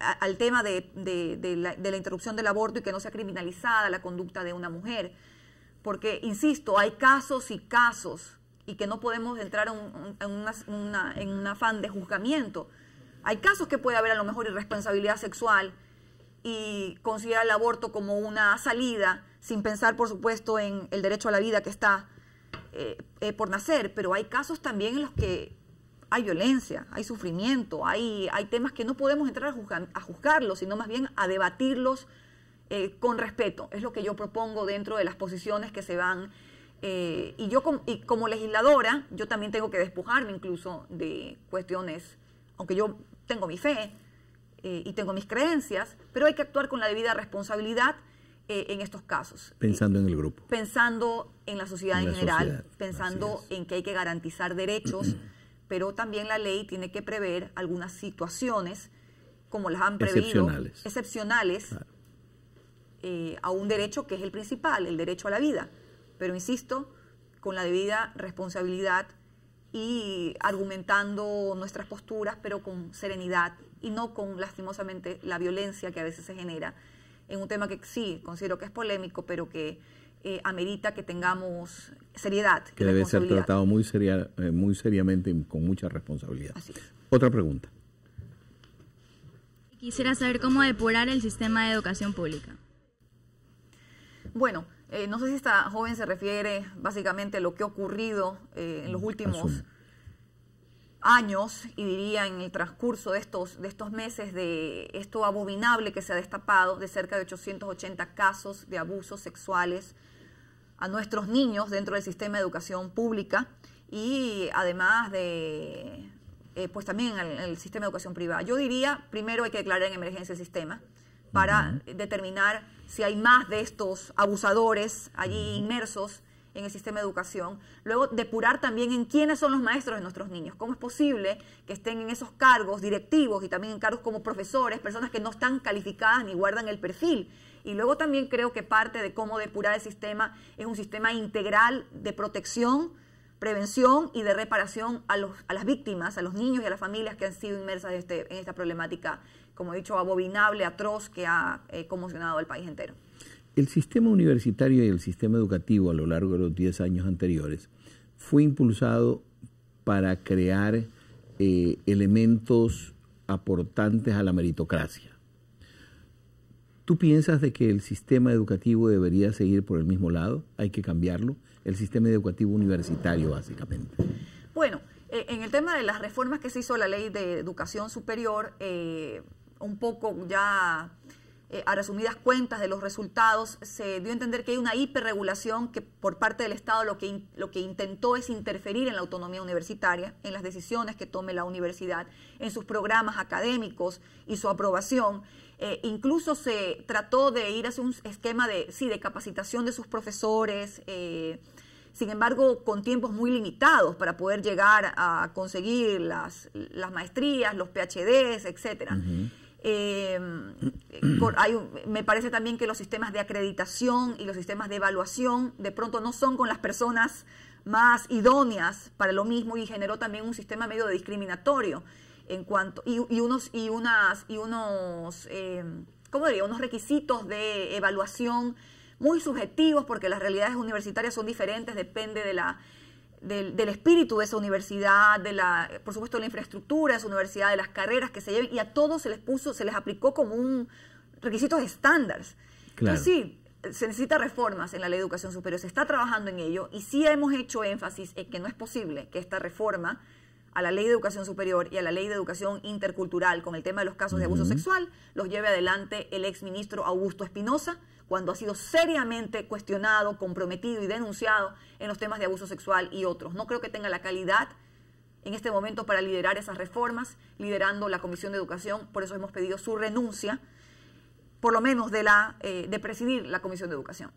al tema de, la, interrupción del aborto y que no sea criminalizada la conducta de una mujer. Porque, insisto, hay casos y casos y que no podemos entrar en un afán de juzgamiento. Hay casos que puede haber a lo mejor irresponsabilidad sexual y considerar el aborto como una salida, sin pensar, por supuesto, en el derecho a la vida que está eh, eh, por nacer, pero hay casos también en los que hay violencia, hay sufrimiento, hay, hay temas que no podemos entrar a, a juzgarlos, sino más bien a debatirlos eh, con respeto. Es lo que yo propongo dentro de las posiciones que se van. y yo como legisladora, yo también tengo que despojarme incluso de cuestiones, aunque yo tengo mi fe y tengo mis creencias, pero hay que actuar con la debida responsabilidad eh, en estos casos. Eh, pensando en el grupo. Pensando en la sociedad en, general, pensando en que hay que garantizar derechos, [clears throat] pero también la ley tiene que prever algunas situaciones, como las han previsto, excepcionales, eh, a un derecho que es el principal, el derecho a la vida. Pero insisto, con la debida responsabilidad y argumentando nuestras posturas, pero con serenidad y no con lastimosamente la violencia que a veces se genera en un tema que sí considero que es polémico, pero que eh, amerita que tengamos seriedad. Que debe ser tratado muy, seria, eh, muy seriamente y con mucha responsabilidad. Otra pregunta. Quisiera saber cómo depurar el sistema de educación pública. Bueno, eh, no sé si esta joven se refiere básicamente a lo que ha ocurrido en los mm, últimos años y diría en el transcurso de estos, de estos meses de esto abominable que se ha destapado de cerca de 880 casos de abusos sexuales a nuestros niños dentro del sistema de educación pública y además de eh, pues también en el, sistema de educación privada. Yo diría, primero hay que declarar en emergencia el sistema para determinar si hay más de estos abusadores allí inmersos en el sistema de educación. Luego, depurar también en quiénes son los maestros de nuestros niños. ¿Cómo es posible que estén en esos cargos directivos y también en cargos como profesores, personas que no están calificadas ni guardan el perfil? Y luego también creo que parte de cómo depurar el sistema es un sistema integral de protección, prevención y de reparación a, los, a las víctimas, a los niños y a las familias que han sido inmersas en, este, esta problemática, como he dicho, abominable, atroz, que ha eh, conmocionado al país entero. El sistema universitario y el sistema educativo a lo largo de los 10 años anteriores fue impulsado para crear eh, elementos aportantes a la meritocracia. ¿Tú piensas de que el sistema educativo debería seguir por el mismo lado? ¿Hay que cambiarlo? El sistema educativo universitario, básicamente. Bueno, eh, en el tema de las reformas que se hizo la ley de educación superior, eh, un poco ya eh, a resumidas cuentas de los resultados, se dio a entender que hay una hiperregulación que por parte del Estado lo que, lo que intentó es interferir en la autonomía universitaria, en las decisiones que tome la universidad, en sus programas académicos y su aprobación. Eh, incluso se trató de ir hacia un esquema de, sí, de capacitación de sus profesores, eh, sin embargo, con tiempos muy limitados para poder llegar a conseguir las, maestrías, los PhDs, etcétera. Eh, me parece también que los sistemas de acreditación y los sistemas de evaluación de pronto no son con las personas más idóneas para lo mismo y generó también un sistema medio discriminatorio en cuanto y, unos y unas y unos eh, diría? unos requisitos de evaluación muy subjetivos porque las realidades universitarias son diferentes depende de la del, espíritu de esa universidad, de la, por supuesto, de la infraestructura de esa universidad, de las carreras que se lleven, y a todos se les puso, se les aplicó como un requisitos estándar. Entonces, sí, se necesita reformas en la ley de educación superior, se está trabajando en ello, y sí hemos hecho énfasis en que no es posible que esta reforma a la ley de educación superior y a la ley de educación intercultural con el tema de los casos de abuso sexual los lleve adelante el exministro Augusto Espinosa, cuando ha sido seriamente cuestionado, comprometido y denunciado en los temas de abuso sexual y otros. No creo que tenga la calidad en este momento para liderar esas reformas, liderando la Comisión de Educación, por eso hemos pedido su renuncia, por lo menos de, la, eh, de presidir la Comisión de Educación.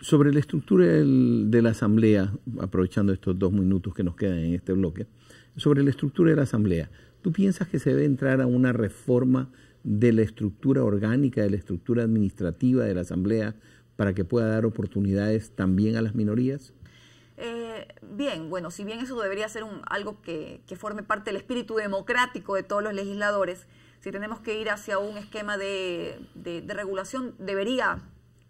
Sobre la estructura de la Asamblea, aprovechando estos dos minutos que nos quedan en este bloque, sobre la estructura de la Asamblea, ¿tú piensas que se debe entrar a una reforma de la estructura orgánica, de la estructura administrativa de la Asamblea para que pueda dar oportunidades también a las minorías? Eh, bien, bueno, si bien eso debería ser algo que, forme parte del espíritu democrático de todos los legisladores, si tenemos que ir hacia un esquema de, regulación, debería,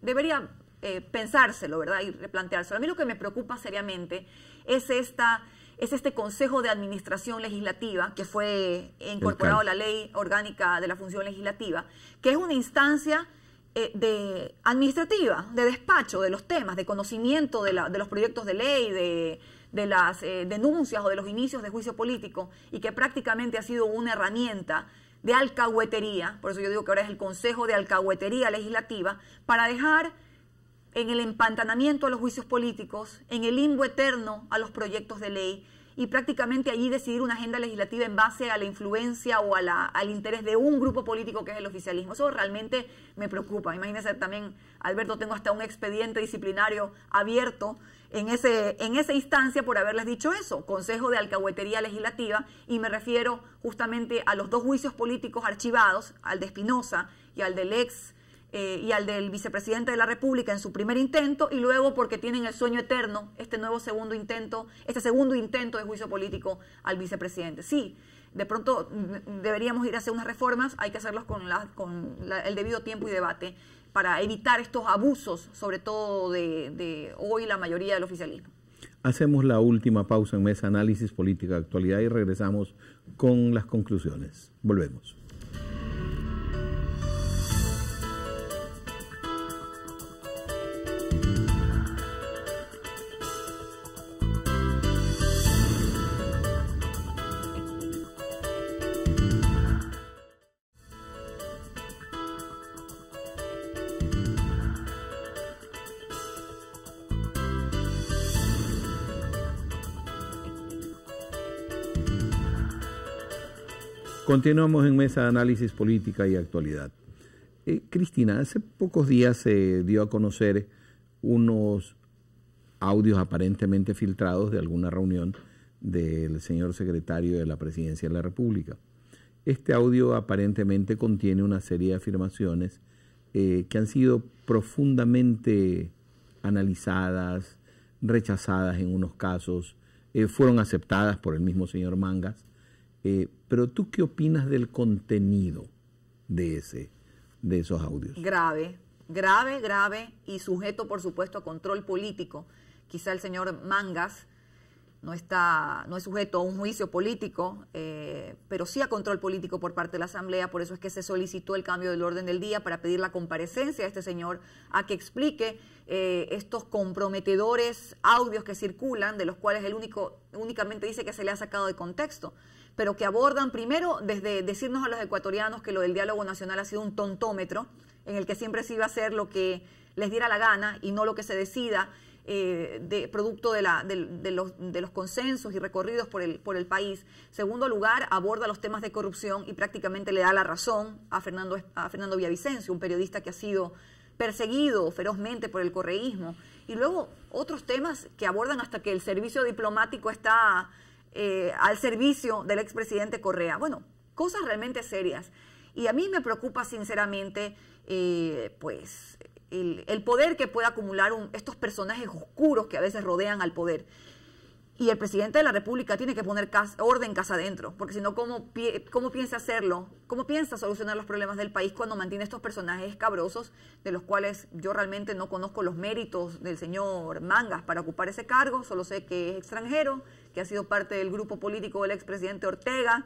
debería eh, pensárselo, ¿verdad? Y replanteárselo. A mí lo que me preocupa seriamente es esta es este Consejo de Administración Legislativa que fue incorporado a la Ley Orgánica de la Función Legislativa, que es una instancia eh, de administrativa, de despacho de los temas, de conocimiento de, los proyectos de ley, de, las eh, denuncias o de los inicios de juicio político, y que prácticamente ha sido una herramienta de alcahuetería, por eso yo digo que ahora es el Consejo de Alcahuetería Legislativa, para dejar en el empantanamiento a los juicios políticos, en el limbo eterno a los proyectos de ley y prácticamente allí decidir una agenda legislativa en base a la influencia o al interés de un grupo político que es el oficialismo. Eso realmente me preocupa. Imagínense también, Alberto, tengo hasta un expediente disciplinario abierto en, en esa instancia por haberles dicho eso, Consejo de Alcahuetería Legislativa, y me refiero justamente a los dos juicios políticos archivados, al de Espinosa y al del ex eh, y al del vicepresidente de la República en su primer intento y luego porque tienen el sueño eterno, este nuevo segundo intento, este segundo intento de juicio político al vicepresidente. Sí, de pronto mm, deberíamos ir a hacer unas reformas, hay que hacerlas con, con el debido tiempo y debate para evitar estos abusos, sobre todo de, hoy la mayoría del oficialismo. Hacemos la última pausa en Mesa Análisis Política Actualidad y regresamos con las conclusiones. Volvemos. Continuamos en Mesa de Análisis Política y Actualidad. Eh, Cristina, hace pocos días se dio a conocer unos audios aparentemente filtrados de alguna reunión del señor secretario de la Presidencia de la República. Este audio aparentemente contiene una serie de afirmaciones eh, que han sido profundamente analizadas, rechazadas en unos casos, eh, fueron aceptadas por el mismo señor Mangas, pero tú qué opinas del contenido de, ese, de esos audios? Grave, grave, grave y sujeto, por supuesto, a control político. Quizá el señor Mangas no está, no es sujeto a un juicio político, eh, pero sí a control político por parte de la Asamblea. Por eso es que se solicitó el cambio del orden del día para pedir la comparecencia a este señor a que explique eh, estos comprometedores audios que circulan, de los cuales él único, únicamente dice que se le ha sacado de contexto pero que abordan primero desde decirnos a los ecuatorianos que lo del diálogo nacional ha sido un tontómetro, en el que siempre se iba a hacer lo que les diera la gana y no lo que se decida, eh, de, producto de, los, consensos y recorridos por el, por el país. Segundo lugar, aborda los temas de corrupción y prácticamente le da la razón a Fernando, a Fernando Villavicencio, un periodista que ha sido perseguido ferozmente por el correísmo. Y luego otros temas que abordan hasta que el servicio diplomático está eh, al servicio del expresidente Correa. Bueno, cosas realmente serias. Y a mí me preocupa sinceramente, eh, pues, el, poder que pueda acumular estos personajes oscuros que a veces rodean al poder. Y el presidente de la República tiene que poner orden casa adentro, porque si no, ¿cómo, ¿cómo piensa hacerlo? ¿Cómo piensa solucionar los problemas del país cuando mantiene estos personajes cabrosos, de los cuales yo realmente no conozco los méritos del señor Mangas para ocupar ese cargo? Solo sé que es extranjero, que ha sido parte del grupo político del expresidente Ortega,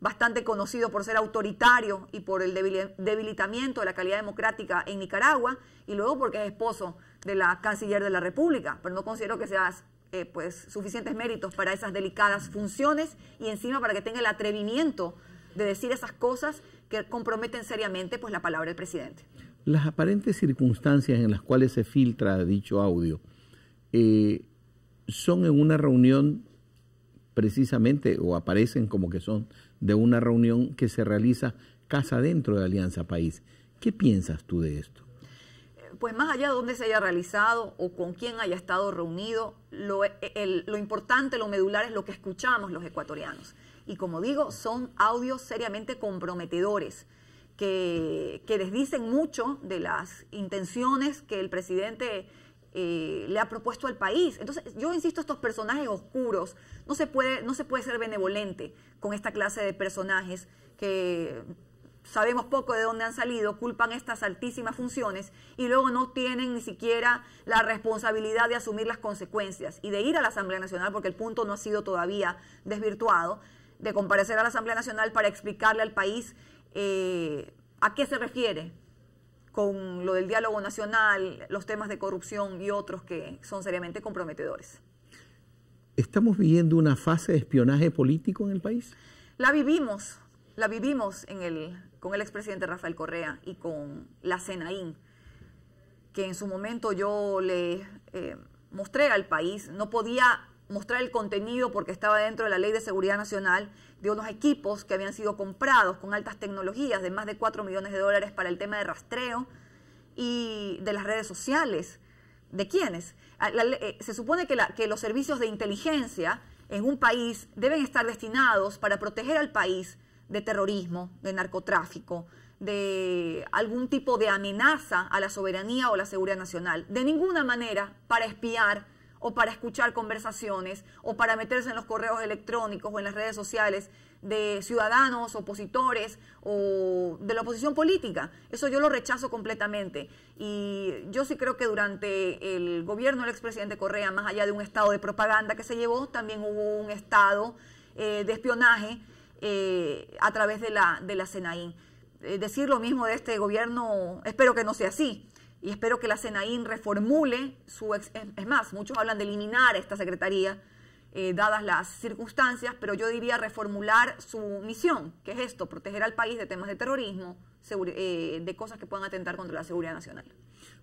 bastante conocido por ser autoritario y por el debilitamiento de la calidad democrática en Nicaragua, y luego porque es esposo de la canciller de la República, pero no considero que sea eh, pues, suficientes méritos para esas delicadas funciones y encima para que tenga el atrevimiento de decir esas cosas que comprometen seriamente pues, la palabra del presidente. Las aparentes circunstancias en las cuales se filtra dicho audio eh, son en una reunión precisamente o aparecen como que son de una reunión que se realiza casa dentro de Alianza País. ¿Qué piensas tú de esto? Pues más allá de dónde se haya realizado o con quién haya estado reunido, lo, eh, importante, lo medular es lo que escuchamos los ecuatorianos. Y como digo, son audios seriamente comprometedores. Que, que, desdicen mucho de las intenciones que el presidente eh, le ha propuesto al país. Entonces, yo insisto, estos personajes oscuros, no se puede, no se puede ser benevolente con esta clase de personajes que sabemos poco de dónde han salido, culpan estas altísimas funciones y luego no tienen ni siquiera la responsabilidad de asumir las consecuencias y de ir a la Asamblea Nacional, porque el punto no ha sido todavía desvirtuado, de comparecer a la Asamblea Nacional para explicarle al país eh, a qué se refiere con lo del diálogo nacional, los temas de corrupción y otros que son seriamente comprometedores. ¿Estamos viviendo una fase de espionaje político en el país? La vivimos, la vivimos en el, con el expresidente Rafael Correa y con la Senaín, que en su momento yo le eh, mostré al país. No podía mostrar el contenido porque estaba dentro de la Ley de Seguridad Nacional de unos equipos que habían sido comprados con altas tecnologías de más de 4 millones de dólares para el tema de rastreo y de las redes sociales. ¿De quiénes? Ah, eh, se supone que, que los servicios de inteligencia en un país deben estar destinados para proteger al país de terrorismo, de narcotráfico, de algún tipo de amenaza a la soberanía o la seguridad nacional. De ninguna manera para espiar o para escuchar conversaciones o para meterse en los correos electrónicos o en las redes sociales de ciudadanos, opositores o de la oposición política. Eso yo lo rechazo completamente. Y yo sí creo que durante el gobierno del expresidente Correa, más allá de un estado de propaganda que se llevó, también hubo un estado eh, de espionaje eh, a través de la, de la eh, decir lo mismo de este gobierno, espero que no sea así, y espero que la SENAIN reformule su... es más, muchos hablan de eliminar esta secretaría, eh, dadas las circunstancias, pero yo diría reformular su misión, que es esto, proteger al país de temas de terrorismo, eh, de cosas que puedan atentar contra la seguridad nacional.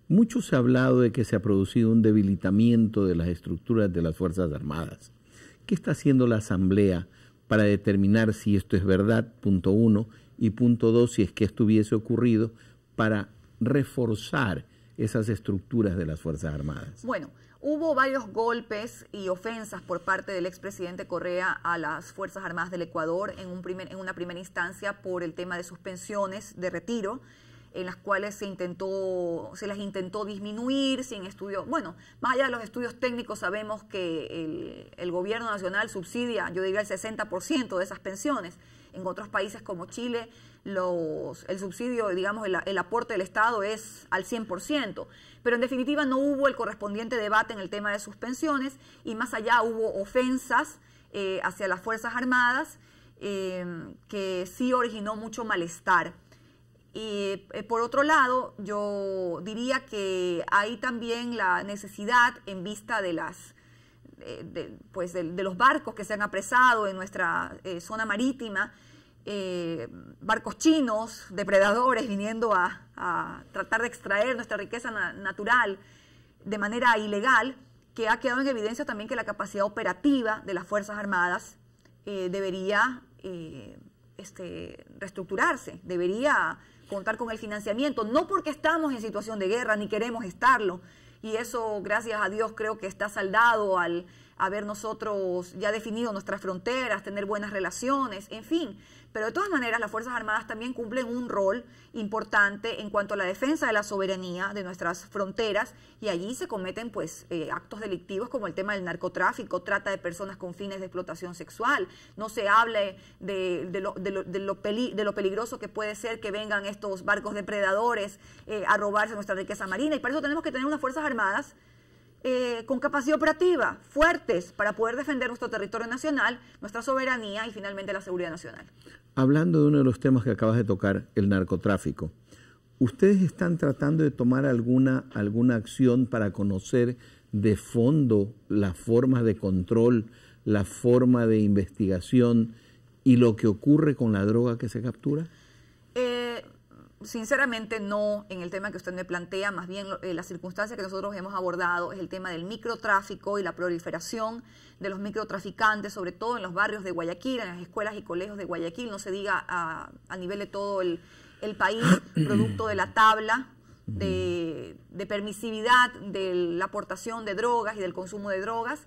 Mucho se ha hablado de que se ha producido un debilitamiento de las estructuras de las Fuerzas Armadas. ¿Qué está haciendo la Asamblea para determinar si esto es verdad, punto uno, y punto dos, si es que esto hubiese ocurrido, para reforzar esas estructuras de las Fuerzas Armadas. Bueno, hubo varios golpes y ofensas por parte del expresidente Correa a las Fuerzas Armadas del Ecuador en, una primera instancia por el tema de sus pensiones de retiro en las cuales se intentó, se las intentó disminuir sin estudio. Bueno, más allá de los estudios técnicos, sabemos que el, el gobierno nacional subsidia, yo diría, el 60% de esas pensiones. En otros países como Chile, el subsidio, digamos, el, aporte del Estado es al 100%, pero en definitiva no hubo el correspondiente debate en el tema de suspensiones y más allá hubo ofensas eh, hacia las Fuerzas Armadas eh, que sí originó mucho malestar. Y eh, por otro lado, yo diría que hay también la necesidad en vista de las de, pues de, los barcos que se han apresado en nuestra zona marítima, eh, barcos chinos, depredadores, viniendo a, tratar de extraer nuestra riqueza natural de manera ilegal, que ha quedado en evidencia también que la capacidad operativa de las Fuerzas Armadas eh, debería eh, este, reestructurarse, debería contar con el financiamiento, no porque estamos en situación de guerra ni queremos estarlo, y eso, gracias a Dios, creo que está saldado al haber nosotros ya definido nuestras fronteras, tener buenas relaciones, en fin, pero de todas maneras, las Fuerzas Armadas también cumplen un rol importante en cuanto a la defensa de la soberanía de nuestras fronteras y allí se cometen pues eh, actos delictivos como el tema del narcotráfico, trata de personas con fines de explotación sexual. No se hable de, lo, peligroso que puede ser que vengan estos barcos depredadores eh, a robarse nuestra riqueza marina y para eso tenemos que tener unas Fuerzas Armadas eh, con capacidad operativa, fuertes, para poder defender nuestro territorio nacional, nuestra soberanía y finalmente la seguridad nacional. Hablando de uno de los temas que acabas de tocar, el narcotráfico, ¿ustedes están tratando de tomar alguna, alguna acción para conocer de fondo las formas de control, la forma de investigación y lo que ocurre con la droga que se captura? sinceramente no en el tema que usted me plantea, más bien eh, la circunstancia que nosotros hemos abordado es el tema del microtráfico y la proliferación de los microtraficantes, sobre todo en los barrios de Guayaquil, en las escuelas y colegios de Guayaquil, no se diga a, a nivel de todo el, país, [clears throat] producto de la tabla de permisividad de la aportación de drogas y del consumo de drogas.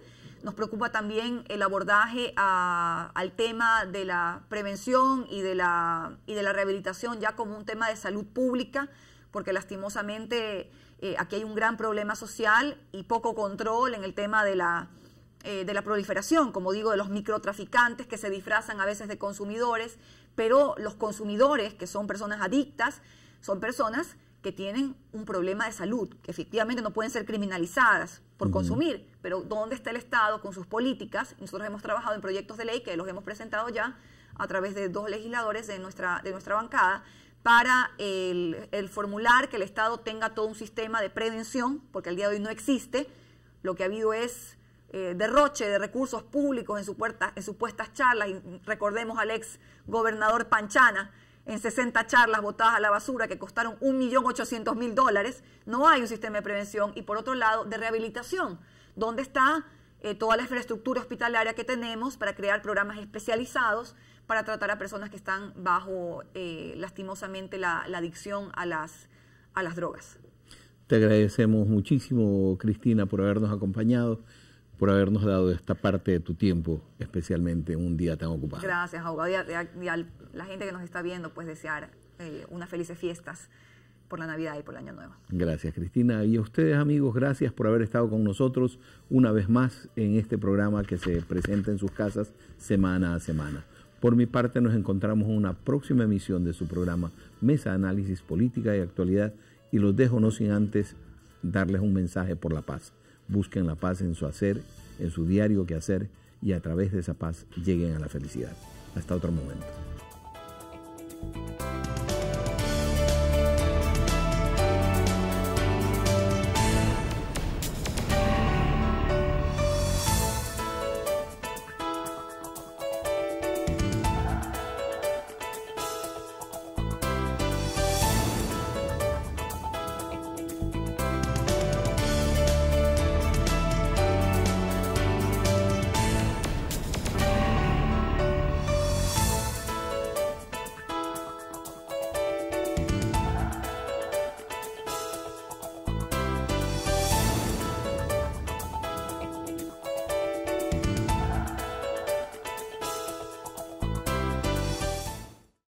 Nos preocupa también el abordaje al tema de la prevención y de la, y de la rehabilitación ya como un tema de salud pública, porque lastimosamente eh, aquí hay un gran problema social y poco control en el tema de la, eh, de la proliferación, como digo, de los microtraficantes que se disfrazan a veces de consumidores, pero los consumidores, que son personas adictas, son personas que tienen un problema de salud, que efectivamente no pueden ser criminalizadas por consumir, pero ¿dónde está el Estado con sus políticas? Nosotros hemos trabajado en proyectos de ley que los hemos presentado ya a través de dos legisladores de nuestra, de nuestra bancada para el, formular que el Estado tenga todo un sistema de prevención, porque al día de hoy no existe. Lo que ha habido es eh, derroche de recursos públicos en, su puerta, en supuestas charlas. Y recordemos al ex gobernador Panchana, en 60 charlas botadas a la basura que costaron 1.800.000 dólares, no hay un sistema de prevención y por otro lado de rehabilitación, ¿Dónde está eh, toda la infraestructura hospitalaria que tenemos para crear programas especializados para tratar a personas que están bajo eh, lastimosamente la, la, adicción a las, a las drogas. Te agradecemos muchísimo, Cristina, por habernos acompañado por habernos dado esta parte de tu tiempo, especialmente un día tan ocupado. Gracias, abogado. Y a, la gente que nos está viendo, pues desear eh, unas felices fiestas por la Navidad y por el Año Nuevo. Gracias, Cristina. Y a ustedes, amigos, gracias por haber estado con nosotros una vez más en este programa que se presenta en sus casas semana a semana. Por mi parte, nos encontramos en una próxima emisión de su programa Mesa Análisis Política y Actualidad y los dejo no sin antes darles un mensaje por la paz busquen la paz en su hacer, en su diario que hacer y a través de esa paz lleguen a la felicidad. Hasta otro momento.